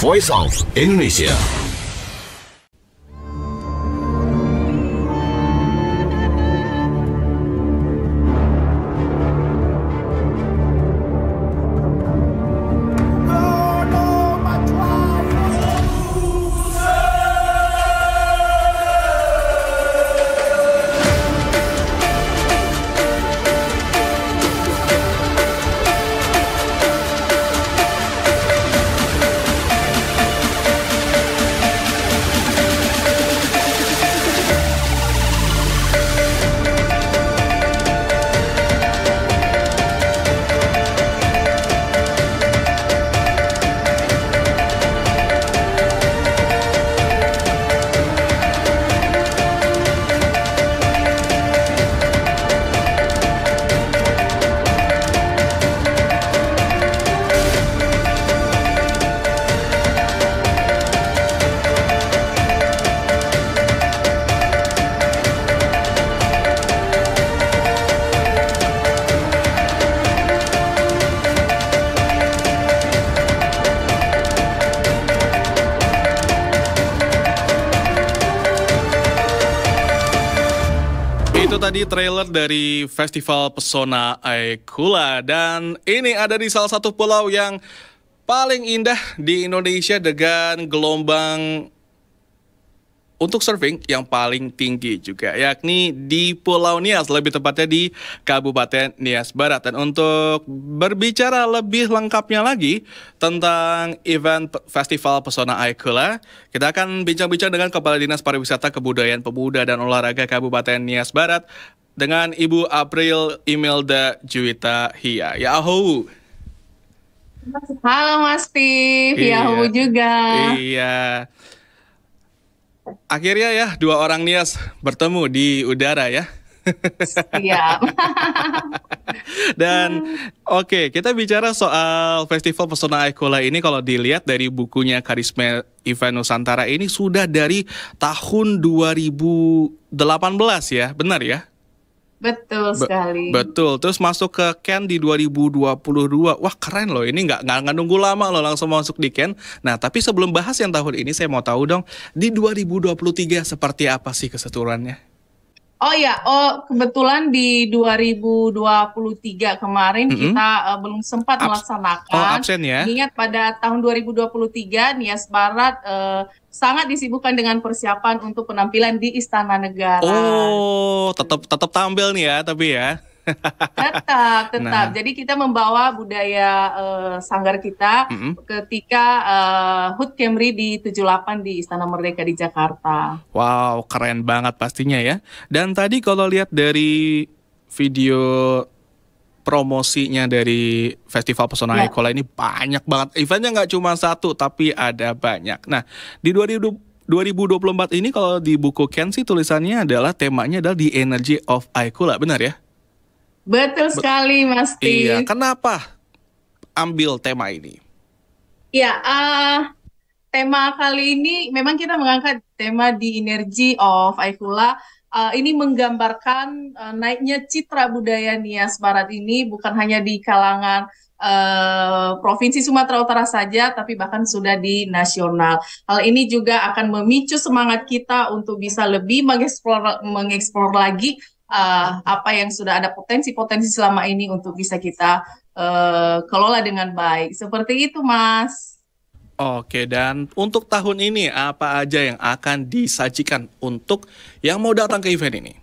Voice of Indonesia. tadi trailer dari Festival Pesona Aikula dan ini ada di salah satu pulau yang paling indah di Indonesia dengan gelombang untuk surfing yang paling tinggi juga yakni di Pulau Nias lebih tepatnya di Kabupaten Nias Barat dan untuk berbicara lebih lengkapnya lagi tentang event Festival Pesona Aikula kita akan bincang-bincang dengan Kepala Dinas Pariwisata Kebudayaan Pemuda dan Olahraga Kabupaten Nias Barat dengan Ibu April Imelda Juwita Hia. Yahoo! Halo Mas Steve, ya iya. Yahoo juga. Iya. Akhirnya ya dua orang Nias bertemu di udara ya. Iya. Dan oke, okay, kita bicara soal Festival Pesona Ecola ini kalau dilihat dari bukunya Karisma Event Nusantara ini sudah dari tahun 2018 ya, benar ya? Betul Be sekali. Betul. Terus masuk ke Ken di 2022. Wah keren loh. Ini nggak nggak nunggu lama loh langsung masuk di Ken. Nah tapi sebelum bahas yang tahun ini saya mau tahu dong di 2023 seperti apa sih keseturuannya? Oh ya, oh kebetulan di 2023 kemarin mm -hmm. kita uh, belum sempat Abs melaksanakan. Oh, absen ya. Ingat pada tahun 2023 Nias Barat uh, sangat disibukkan dengan persiapan untuk penampilan di Istana Negara. Oh, tetap tetap tampil nih ya, tapi ya tetap tetap nah. jadi kita membawa budaya uh, sanggar kita mm -hmm. ketika uh, hut Kemri di 78 di Istana Merdeka di Jakarta wow keren banget pastinya ya dan tadi kalau lihat dari video promosinya dari Festival Pesona ya. Ekola ini banyak banget. Eventnya nggak cuma satu, tapi ada banyak. Nah, di 2024 ini kalau di buku Ken sih tulisannya adalah temanya adalah The Energy of Aikula, benar ya? Betul sekali, Mas Tim. Iya, kenapa ambil tema ini? Ya, uh, tema kali ini memang kita mengangkat tema di Energy of Aikula. Uh, ini menggambarkan uh, naiknya citra budaya Nias Barat ini bukan hanya di kalangan Uh, Provinsi Sumatera Utara saja, tapi bahkan sudah di nasional. Hal ini juga akan memicu semangat kita untuk bisa lebih mengeksplor, mengeksplor lagi uh, apa yang sudah ada potensi-potensi selama ini untuk bisa kita uh, kelola dengan baik. Seperti itu, Mas. Oke, dan untuk tahun ini apa aja yang akan disajikan untuk yang mau datang ke event ini?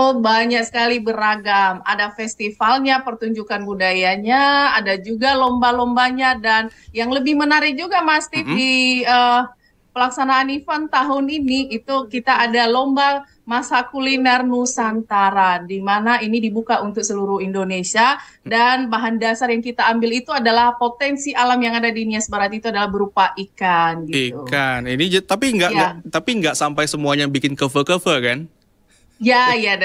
Oh, banyak sekali beragam. Ada festivalnya, pertunjukan budayanya, ada juga lomba-lombanya dan yang lebih menarik juga Mas mm -hmm. di uh, pelaksanaan event tahun ini itu kita ada lomba masa kuliner Nusantara di mana ini dibuka untuk seluruh Indonesia dan bahan dasar yang kita ambil itu adalah potensi alam yang ada di Nias Barat itu adalah berupa ikan gitu. Ikan. Ini tapi nggak ya. tapi nggak sampai semuanya bikin cover-cover kan? Ya, ya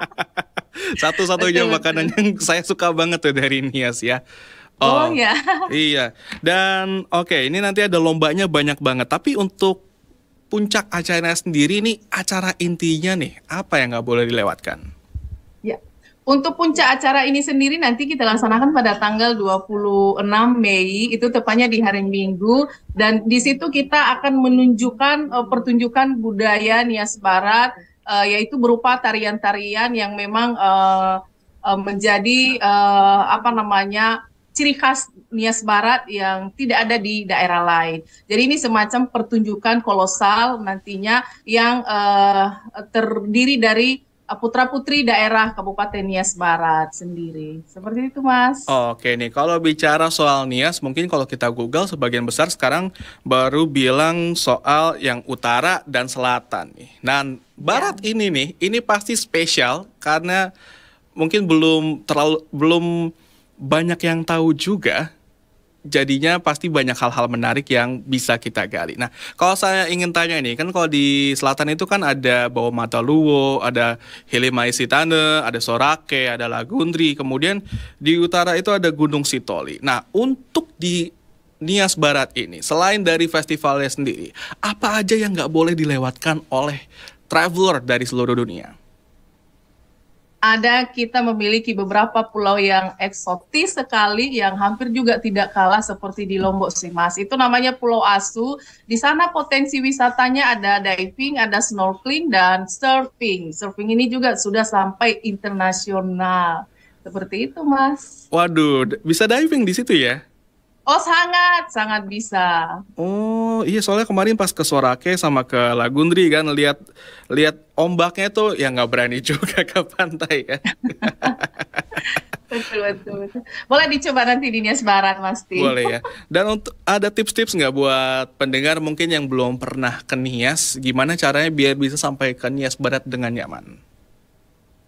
Satu-satunya makanan yang saya suka banget tuh dari Nias ya. Oh, oh ya. Iya. Dan oke, okay, ini nanti ada lombanya banyak banget. Tapi untuk puncak acaranya sendiri ini acara intinya nih, apa yang nggak boleh dilewatkan? Ya. Untuk puncak acara ini sendiri nanti kita laksanakan pada tanggal 26 Mei, itu tepatnya di hari Minggu dan di situ kita akan menunjukkan uh, pertunjukan budaya Nias Barat uh, yaitu berupa tarian-tarian yang memang uh, uh, menjadi uh, apa namanya ciri khas Nias Barat yang tidak ada di daerah lain. Jadi ini semacam pertunjukan kolosal nantinya yang uh, terdiri dari eh, putra putri daerah Kabupaten Nias Barat sendiri. Seperti itu, Mas. Oke nih, kalau bicara soal Nias, mungkin kalau kita Google sebagian besar sekarang baru bilang soal yang utara dan selatan nih. Nah, barat ya. ini nih, ini pasti spesial karena mungkin belum terlalu belum banyak yang tahu juga jadinya pasti banyak hal-hal menarik yang bisa kita gali. Nah, kalau saya ingin tanya ini, kan kalau di selatan itu kan ada Bawa Mata Luwo, ada Hilimaisitane, ada Sorake, ada Lagundri, kemudian di utara itu ada Gunung Sitoli. Nah, untuk di Nias Barat ini, selain dari festivalnya sendiri, apa aja yang nggak boleh dilewatkan oleh traveler dari seluruh dunia? ada kita memiliki beberapa pulau yang eksotis sekali yang hampir juga tidak kalah seperti di Lombok sih Mas. Itu namanya Pulau Asu. Di sana potensi wisatanya ada diving, ada snorkeling dan surfing. Surfing ini juga sudah sampai internasional. Seperti itu Mas. Waduh, bisa diving di situ ya? Oh sangat, sangat bisa. Oh iya soalnya kemarin pas ke Sorake sama ke Lagundri kan lihat lihat ombaknya tuh ya nggak berani juga ke pantai ya. betul betul. Boleh dicoba nanti di Nias Barat pasti. Boleh ya. Dan untuk ada tips-tips nggak buat pendengar mungkin yang belum pernah ke Nias, gimana caranya biar bisa sampai ke Nias Barat dengan nyaman?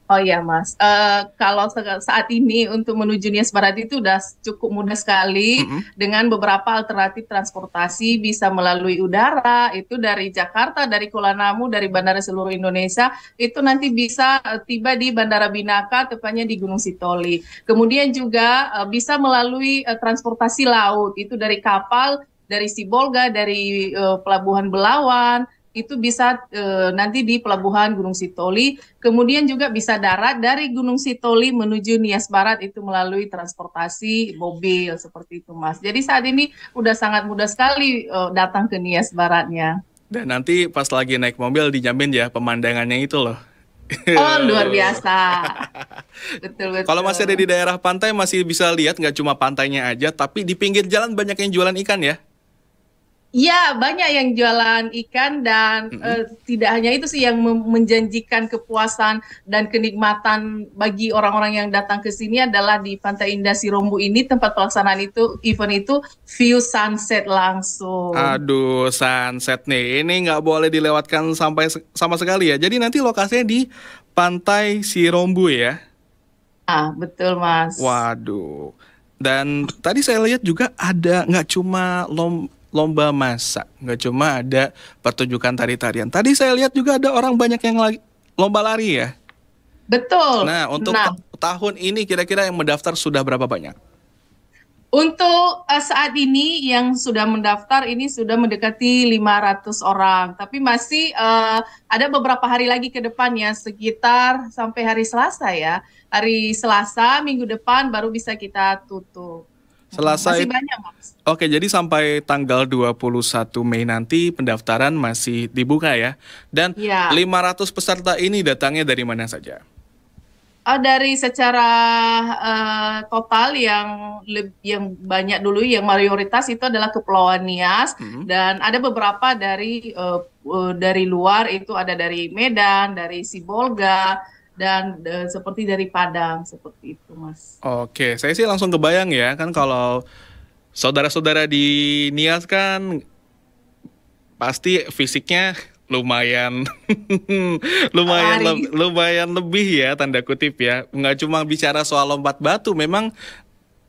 Oh iya mas, uh, kalau saat ini untuk menuju Nias Barat itu sudah cukup mudah sekali mm -hmm. dengan beberapa alternatif transportasi bisa melalui udara itu dari Jakarta, dari Kuala Namu, dari bandara seluruh Indonesia itu nanti bisa eh, tiba di Bandara Binaka tepatnya di Gunung Sitoli. Kemudian juga uh, bisa melalui uh, transportasi laut itu dari kapal dari Sibolga, dari uh, Pelabuhan Belawan, itu bisa e, nanti di pelabuhan Gunung Sitoli, kemudian juga bisa darat dari Gunung Sitoli menuju Nias Barat itu melalui transportasi mobil seperti itu, Mas. Jadi saat ini udah sangat mudah sekali e, datang ke Nias Baratnya. Dan nanti pas lagi naik mobil dijamin ya pemandangannya itu loh. Oh luar biasa. betul betul. Kalau masih ada di daerah pantai masih bisa lihat nggak cuma pantainya aja, tapi di pinggir jalan banyak yang jualan ikan ya. Iya, banyak yang jualan ikan dan mm -hmm. uh, tidak hanya itu sih yang menjanjikan kepuasan dan kenikmatan bagi orang-orang yang datang ke sini adalah di Pantai Indah Sirombu ini tempat pelaksanaan itu event itu view sunset langsung. Aduh, sunset nih. Ini nggak boleh dilewatkan sampai sama sekali ya. Jadi nanti lokasinya di Pantai Sirombu ya. Ah, betul, Mas. Waduh. Dan tadi saya lihat juga ada nggak cuma lom lomba masak. Nggak cuma ada pertunjukan tari-tarian. Tadi saya lihat juga ada orang banyak yang lagi lomba lari ya. Betul. Nah, untuk nah. Ta tahun ini kira-kira yang mendaftar sudah berapa banyak? Untuk uh, saat ini yang sudah mendaftar ini sudah mendekati 500 orang, tapi masih uh, ada beberapa hari lagi ke depan ya, sekitar sampai hari Selasa ya. Hari Selasa minggu depan baru bisa kita tutup. Selasa masih banyak, Mas. Oke, jadi sampai tanggal 21 Mei nanti pendaftaran masih dibuka ya. Dan ya. 500 peserta ini datangnya dari mana saja? Oh, dari secara uh, total yang lebih yang banyak dulu yang mayoritas itu adalah kepulauan Nias mm -hmm. dan ada beberapa dari uh, uh, dari luar itu ada dari Medan, dari Sibolga, dan e, seperti dari Padang seperti itu Mas. Oke, saya sih langsung kebayang ya kan kalau saudara-saudara di Nias kan pasti fisiknya lumayan lumayan le lumayan lebih ya tanda kutip ya nggak cuma bicara soal lompat batu memang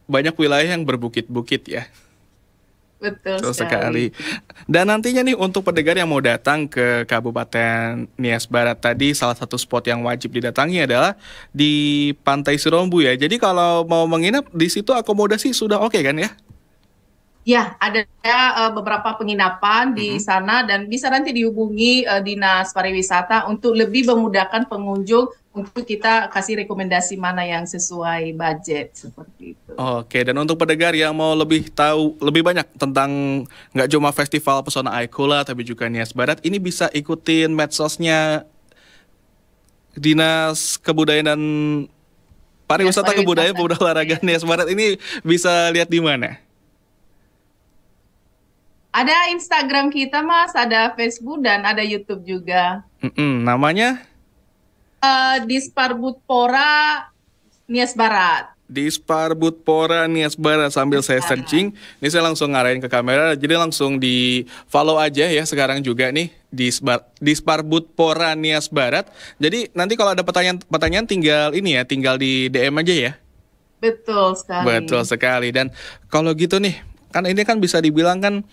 banyak wilayah yang berbukit-bukit ya Betul, sekali. sekali. Dan nantinya nih untuk pendengar yang mau datang ke Kabupaten Nias Barat tadi salah satu spot yang wajib didatangi adalah di Pantai Sirombu ya. Jadi kalau mau menginap di situ akomodasi sudah oke okay kan ya? Ya, ada ya, eh, beberapa penginapan di mm-hmm. sana dan bisa nanti dihubungi eh, Dinas Pariwisata untuk lebih memudahkan pengunjung untuk kita kasih rekomendasi mana yang sesuai budget seperti itu. Oke, dan untuk pendengar yang mau lebih tahu lebih banyak tentang nggak cuma festival pesona Aikula tapi juga Nias Barat, ini bisa ikutin medsosnya Dinas Kebudayaan dan Pariwisata Kebudayaan Pemuda Olahraga iya. Nias Barat ini bisa lihat di mana? Ada Instagram kita mas, ada Facebook dan ada YouTube juga. Mm -mm, namanya? uh, di Nias Barat. Di Pora Nias Barat sambil saya searching, ini saya langsung ngarahin ke kamera, jadi langsung di follow aja ya sekarang juga nih di Disparbutpora Pora Nias Barat. Jadi nanti kalau ada pertanyaan-pertanyaan tinggal ini ya, tinggal di DM aja ya. Betul sekali. Betul sekali. Dan kalau gitu nih, kan ini kan bisa dibilang kan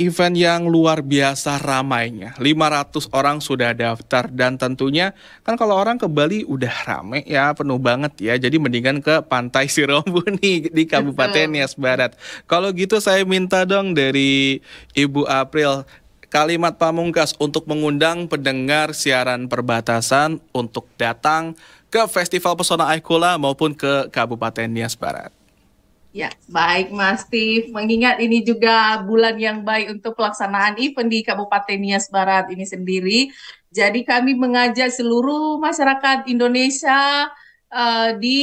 event yang luar biasa ramainya. 500 orang sudah daftar dan tentunya kan kalau orang ke Bali udah rame ya, penuh banget ya. Jadi mendingan ke Pantai Sirombuni di Kabupaten Nias Barat. Kalau gitu saya minta dong dari Ibu April kalimat pamungkas untuk mengundang pendengar siaran perbatasan untuk datang ke Festival Pesona Aikula maupun ke Kabupaten Nias Barat? Ya, baik Mas Steve. Mengingat ini juga bulan yang baik untuk pelaksanaan event di Kabupaten Nias Barat ini sendiri. Jadi kami mengajak seluruh masyarakat Indonesia uh, di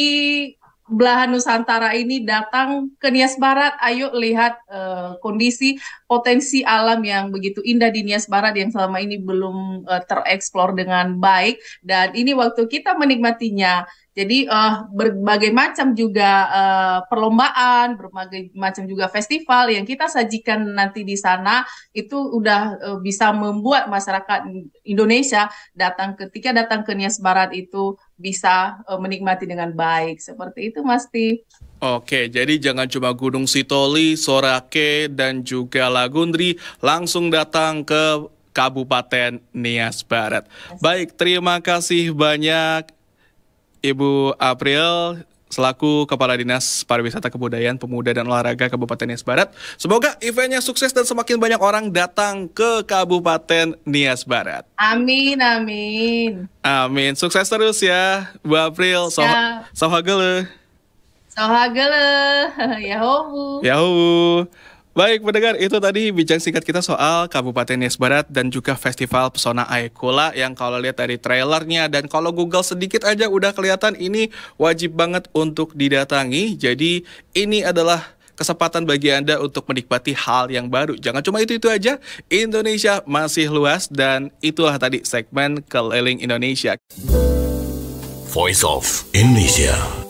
belahan Nusantara ini datang ke Nias Barat, ayo lihat uh, kondisi potensi alam yang begitu indah di Nias Barat yang selama ini belum uh, tereksplor dengan baik dan ini waktu kita menikmatinya. Jadi uh, berbagai macam juga uh, perlombaan, berbagai macam juga festival yang kita sajikan nanti di sana itu udah uh, bisa membuat masyarakat Indonesia datang ketika datang ke Nias Barat itu bisa uh, menikmati dengan baik. Seperti itu Mas Ti. Oke, jadi jangan cuma Gunung Sitoli, Sorake, dan juga Lagundri langsung datang ke Kabupaten Nias Barat. Baik, terima kasih banyak Ibu April selaku Kepala Dinas Pariwisata Kebudayaan Pemuda dan Olahraga Kabupaten Nias Barat. Semoga eventnya sukses dan semakin banyak orang datang ke Kabupaten Nias Barat. Amin, amin. Amin. Sukses terus ya, Bu April. So ya. Soha gele. Soha gele. Yahoo. Yahoo. Baik pendengar, itu tadi bincang singkat kita soal Kabupaten Nias Barat dan juga Festival Pesona Aekula yang kalau lihat dari trailernya dan kalau Google sedikit aja udah kelihatan ini wajib banget untuk didatangi. Jadi ini adalah kesempatan bagi Anda untuk menikmati hal yang baru. Jangan cuma itu-itu aja, Indonesia masih luas dan itulah tadi segmen Keliling Indonesia. Voice of Indonesia.